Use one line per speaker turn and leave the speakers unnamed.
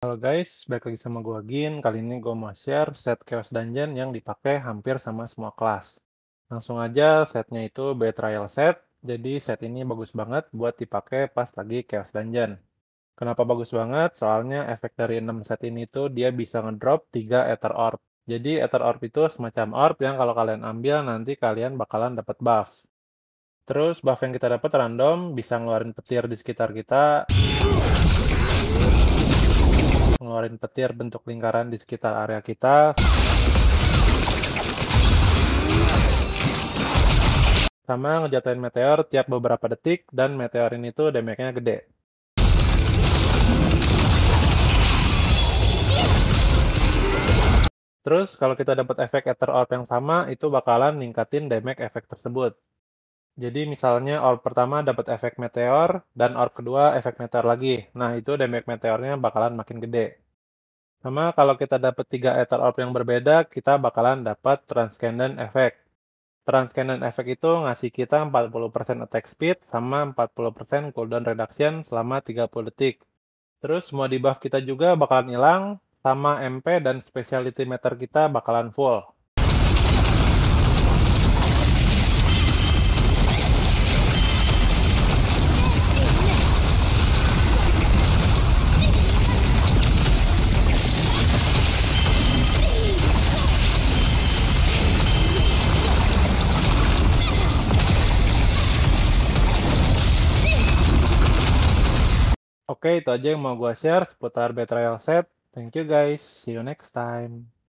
Halo guys, balik lagi sama gue Gin. Kali ini gue mau share set Chaos Dungeon yang dipakai hampir sama semua kelas. Langsung aja setnya itu B Trial Set. Jadi set ini bagus banget buat dipakai pas lagi Chaos Dungeon. Kenapa bagus banget? Soalnya efek dari 6 set ini tuh dia bisa ngedrop 3 Ether Orb. Jadi Ether Orb itu semacam orb yang kalau kalian ambil nanti kalian bakalan dapat buff. Terus buff yang kita dapat random bisa ngeluarin petir di sekitar kita ngeluarin petir bentuk lingkaran di sekitar area kita. Sama ngejatuhin meteor tiap beberapa detik dan meteor ini tuh damage-nya gede. Terus kalau kita dapat efek ether orb yang sama itu bakalan ningkatin damage efek tersebut. Jadi misalnya orb pertama dapat efek meteor dan orb kedua efek meteor lagi. Nah, itu damage meteornya bakalan makin gede. Sama kalau kita dapat tiga ether orb yang berbeda, kita bakalan dapat transcendent effect. Transcendent effect itu ngasih kita 40% attack speed sama 40% cooldown reduction selama 30 detik. Terus semua debuff kita juga bakalan hilang, sama MP dan speciality meter kita bakalan full. Oke, itu aja yang mau gue share seputar Betrayal Set. Thank you guys. See you next time.